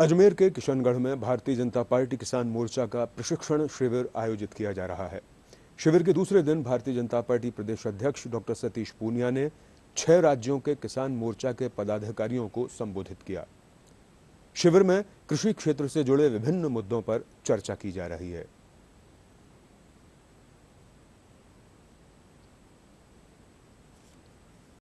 अजमेर के किशनगढ़ में भारतीय जनता पार्टी किसान मोर्चा का प्रशिक्षण शिविर आयोजित किया जा रहा है शिविर के दूसरे दिन भारतीय जनता पार्टी प्रदेश अध्यक्ष डॉक्टर सतीश पूनिया ने छह राज्यों के किसान मोर्चा के पदाधिकारियों को संबोधित किया शिविर में कृषि क्षेत्र से जुड़े विभिन्न मुद्दों पर चर्चा की जा रही है